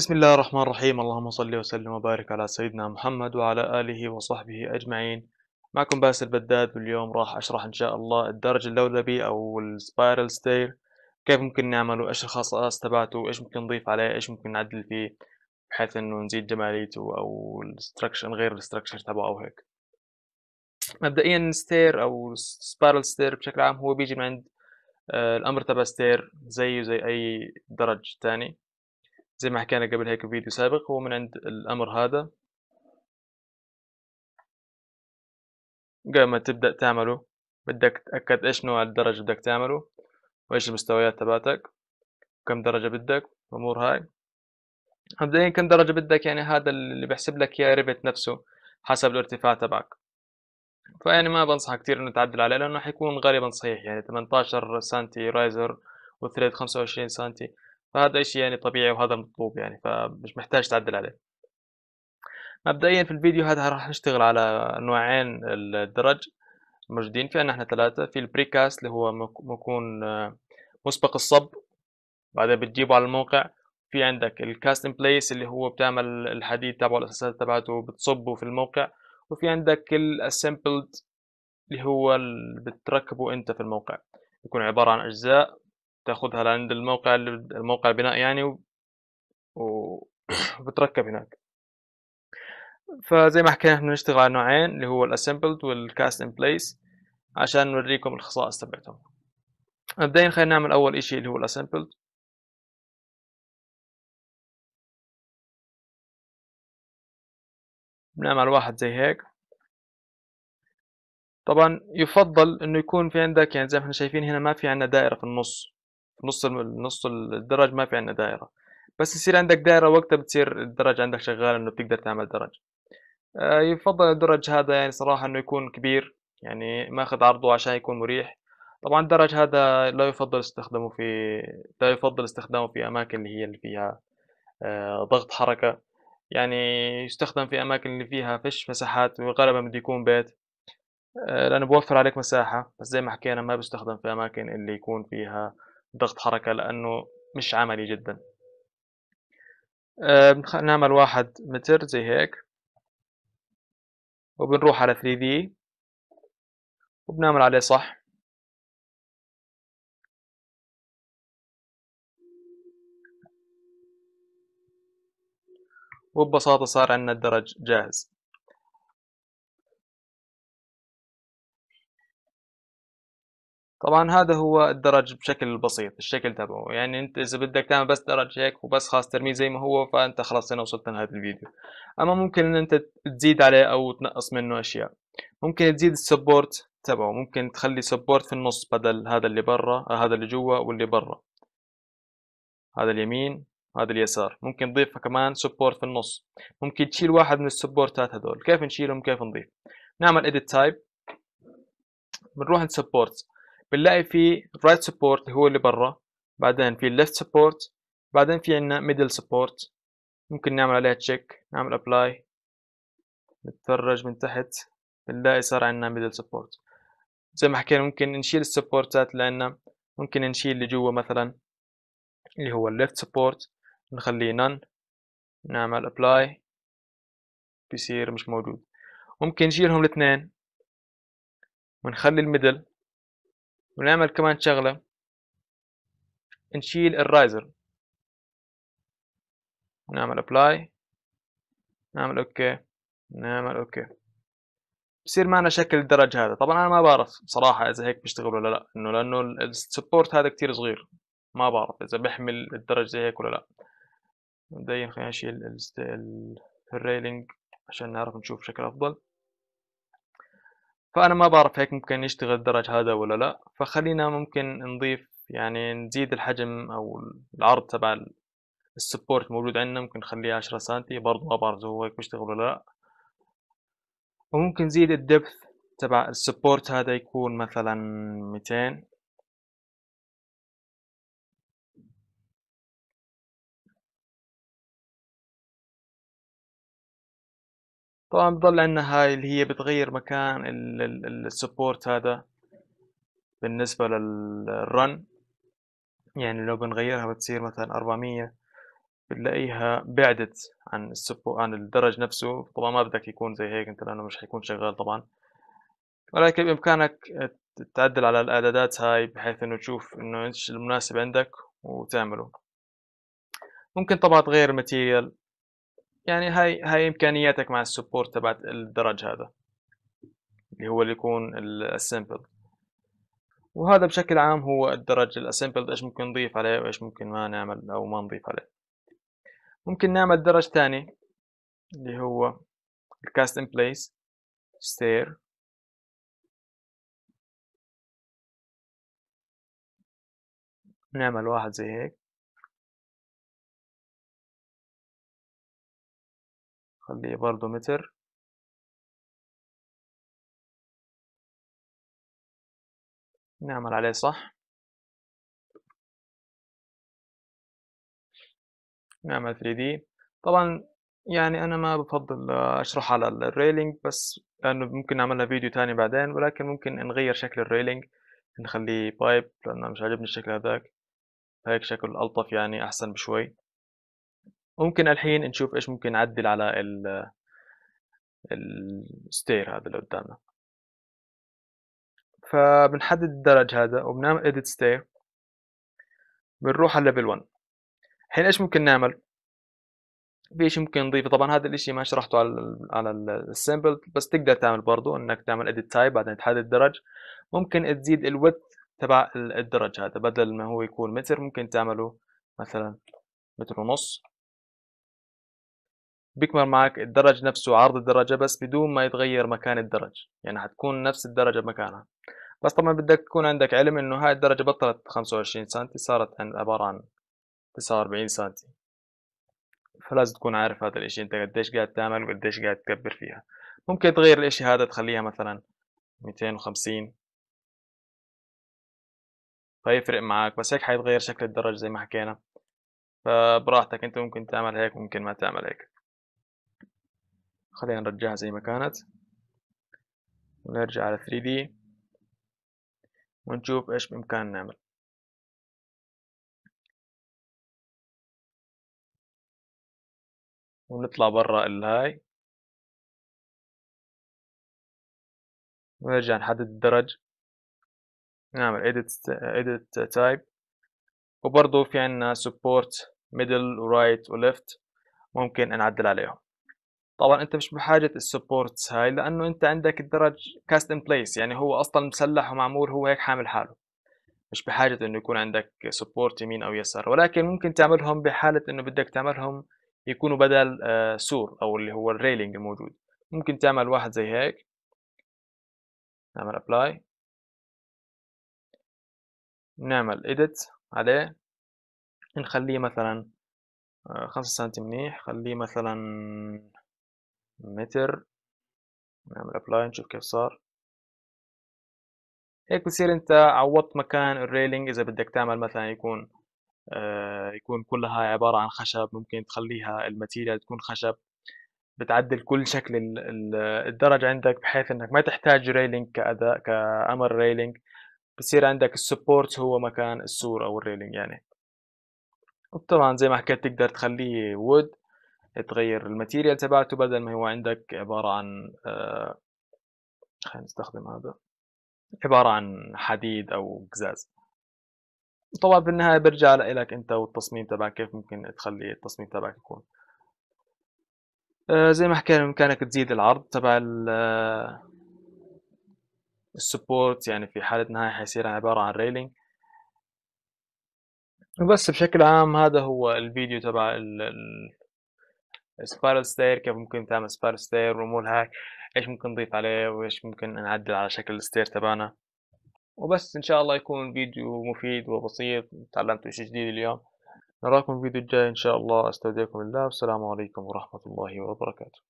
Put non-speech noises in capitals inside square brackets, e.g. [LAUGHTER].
بسم الله الرحمن الرحيم اللهم صل وسلم وبارك على سيدنا محمد وعلى آله وصحبه أجمعين معكم باسل بداد واليوم راح أشرح إن شاء الله الدرج اللولبي أو السبايرال ستير كيف ممكن نعمله إيش الخصائص تبعته إيش ممكن نضيف عليه إيش ممكن نعدل فيه بحيث إنه نزيد جماليته أو الستركشر نغير الستركشر تبعه أو هيك مبدئيا الستير أو السبايرال ستير بشكل عام هو بيجي من عند آه، الأمر تبع ستير زيه زي أي درج تاني زي ما حكينا قبل هيك فيديو سابق هو من عند الأمر هذا قبل ما تبدأ تعمله بدك تتأكد إيش نوع الدرج بدك تعمله وإيش المستويات تبعتك كم درجة بدك الأمور هاي مبدئيا كم درجة بدك يعني هذا اللي بحسب لك يا ريفت نفسه حسب الارتفاع تبعك فيعني ما بنصحك كتير انه تعدل عليه لانه حيكون غالبا صحيح يعني 18 سنتي رايزر وثريد 25 سنتي فهذا شيء يعني طبيعي وهذا مطلوب يعني فمش محتاج تعدل عليه مبدئيا في الفيديو هذا راح نشتغل على نوعين الدرج موجودين في عندنا احنا ثلاثة في البريكاست اللي هو مكون آه، مسبق الصب بعدين بتجيبه على الموقع في عندك الكاست ان بليس اللي هو بتعمل الحديد تبعه الاساسات تبعته بتصبه في الموقع وفي عندك الاسمبلد اللي هو بتركبه انت في الموقع يكون عبارة عن اجزاء تاخذها لعند الموقع الموقع البناء يعني و... وبتركب [COUGHS] هناك فزي ما حكينا احنا بنشتغل على نوعين اللي هو الاسمبلد والكاست ان بليس عشان نوريكم الخصائص تبعتهم مبدئيا خلينا نعمل اول اشي اللي هو الاسمبلد بنعمل واحد زي هيك طبعا يفضل انه يكون في عندك يعني زي ما احنا شايفين هنا ما في عندنا دائرة في النص نص نص الدرج ما في عندنا دائره بس يصير عندك دائره وقتها بتصير الدرج عندك شغال انه بتقدر تعمل درج آه، يفضل الدرج هذا يعني صراحه انه يكون كبير يعني ماخذ عرضه عشان يكون مريح طبعا الدرج هذا لا يفضل استخدامه في لا يفضل استخدامه في اماكن اللي هي اللي فيها آه، ضغط حركه يعني يستخدم في اماكن اللي فيها فش مساحات وغالبا بده يكون بيت آه، لانه بوفر عليك مساحه بس زي ما حكينا ما بيستخدم في اماكن اللي يكون فيها ضغط حركة لأنه مش عملي جدا أه نعمل واحد متر زي هيك وبنروح على 3D وبنعمل عليه صح وببساطة صار عندنا الدرج جاهز طبعا هذا هو الدرج بشكل بسيط الشكل تبعه يعني انت اذا بدك تعمل بس درج هيك وبس خلاص ترميه زي ما هو فانت خلاص هنا وصلت لنهاية الفيديو اما ممكن ان انت تزيد عليه او تنقص منه اشياء ممكن تزيد السبورت تبعه ممكن تخلي سبورت في النص بدل هذا اللي برا آه، هذا اللي جوا واللي برا هذا اليمين هذا اليسار ممكن تضيف كمان سبورت في النص ممكن تشيل واحد من السبورتات هذول كيف نشيلهم كيف نضيف نعمل edit type بنروح عند سبورت بنلاقي في رايت سبورت هو اللي برا بعدين في ليفت سبورت بعدين في عندنا ميدل سبورت ممكن نعمل عليها تشيك نعمل ابلاي نتفرج من تحت بنلاقي صار عندنا ميدل سبورت زي ما حكينا ممكن نشيل السبورتات لأن ممكن نشيل اللي جوا مثلا اللي هو الليفت سبورت نخليه نن نعمل ابلاي بيصير مش موجود ممكن نشيلهم الاثنين ونخلي الميدل ونعمل كمان شغلة نشيل الرايزر نعمل ابلاي نعمل اوكي نعمل اوكي بصير معنا شكل الدرج هذا طبعا انا ما بعرف صراحة اذا هيك بيشتغل ولا لا انه لانه السبورت هذا كتير صغير ما بعرف اذا بحمل الدرج زي هيك ولا لا مبدئيا خلينا نشيل الريلينج عشان نعرف نشوف بشكل افضل فأنا ما بعرف هيك ممكن يشتغل الدرج هذا ولا لأ فخلينا ممكن نضيف يعني نزيد الحجم أو العرض تبع السبورت موجود عندنا ممكن نخليه عشرة سنتي برضو ما بعرف إذا هو هيك بيشتغل ولا لأ وممكن نزيد الدبث تبع السبورت هذا يكون مثلا ميتين طبعا بضل عندنا هاي اللي هي بتغير مكان السبورت هذا بالنسبة للرن يعني لو بنغيرها بتصير مثلا 400 بنلاقيها بعدت عن السبو عن الدرج نفسه طبعا ما بدك يكون زي هيك انت لانه مش حيكون شغال طبعا ولكن بامكانك تعدل على الاعدادات هاي بحيث انه تشوف انه ايش المناسب عندك وتعمله ممكن طبعا تغير الماتيريال يعني هاي هاي امكانياتك مع السبورت تبع الدرج هذا اللي هو اللي يكون السامبل وهذا بشكل عام هو الدرج الاسمبل ايش ممكن نضيف عليه وايش ممكن ما نعمل او ما نضيف عليه ممكن نعمل درج ثاني اللي هو الكاست ان بليس ستير نعمل واحد زي هيك خليه برضو متر نعمل عليه صح نعمل 3D طبعا يعني أنا ما بفضل أشرح على الريلينج بس لأنه ممكن نعملها فيديو تاني بعدين ولكن ممكن نغير شكل الريلينج نخليه بايب لأنه مش عاجبني الشكل هذاك هيك شكل ألطف يعني أحسن بشوي ممكن الحين نشوف ايش ممكن نعدل على ال الستير هذا اللي قدامنا فبنحدد الدرج هذا وبنعمل edit stair بنروح على level 1 الحين ايش ممكن نعمل في شيء ممكن نضيفه طبعا هذا الشيء ما شرحته على ال على السامبل بس تقدر تعمل برضه انك تعمل edit type بعدين تحدد الدرج ممكن تزيد الويدث تبع الدرج هذا بدل ما هو يكون متر ممكن تعمله مثلا متر ونص بيكمل معاك الدرج نفسه عرض الدرجة بس بدون ما يتغير مكان الدرج يعني حتكون نفس الدرجة مكانها بس طبعا بدك تكون عندك علم انه هاي الدرجة بطلت 25 سنتي صارت عبارة عن 49 سنتي فلازم تكون عارف هذا الاشي انت قديش قاعد تعمل وقديش قاعد تكبر فيها ممكن تغير الاشي هذا تخليها مثلا 250 فيفرق طيب معاك بس هيك حيتغير شكل الدرج زي ما حكينا فبراحتك انت ممكن تعمل هيك ممكن ما تعمل هيك خلينا نرجعها زي ما كانت ونرجع على 3D ونشوف ايش بامكاننا نعمل ونطلع برا الهاي ونرجع نحدد الدرج نعمل edit edit type وبرضو في عنا support middle right و left ممكن نعدل عليهم طبعا انت مش بحاجه السبورتس هاي لانه انت عندك الدرج كاست ان بليس يعني هو اصلا مسلح ومعمول هو هيك حامل حاله مش بحاجه انه يكون عندك سبورت يمين او يسار ولكن ممكن تعملهم بحاله انه بدك تعملهم يكونوا بدل آه، سور او اللي هو الريلينج الموجود ممكن تعمل واحد زي هيك نعمل ابلاي نعمل ايديت عليه نخليه مثلا آه، خمسة سنتي منيح خليه مثلا متر نعمل ابلاي نشوف كيف صار هيك بصير انت عوضت مكان الريلينج اذا بدك تعمل مثلا يكون آه يكون كلها عبارة عن خشب ممكن تخليها الماتيريال تكون خشب بتعدل كل شكل الدرج عندك بحيث انك ما تحتاج ريلينج كأداء كأمر ريلينج بصير عندك السبورت هو مكان السور او الريلينج يعني وطبعا زي ما حكيت تقدر تخليه وود تغير الماتيريال تبعته بدل ما هو عندك عبارة عن آه، خلينا نستخدم هذا عبارة عن حديد أو قزاز طبعا بالنهاية برجع لك أنت والتصميم تبعك كيف ممكن تخلي التصميم تبعك يكون آه، زي ما حكينا بإمكانك تزيد العرض تبع آه، السبورت يعني في حالة نهاية حيصير عبارة عن ريلينج وبس بشكل عام هذا هو الفيديو تبع ال سبارل ستير كيف ممكن تعمل سبارل ستير والامور هاك ايش ممكن نضيف عليه وايش ممكن نعدل على شكل الستير تبعنا وبس ان شاء الله يكون الفيديو مفيد وبسيط تعلمت شيء جديد اليوم نراكم في الفيديو الجاي ان شاء الله استودعكم الله والسلام عليكم ورحمة الله وبركاته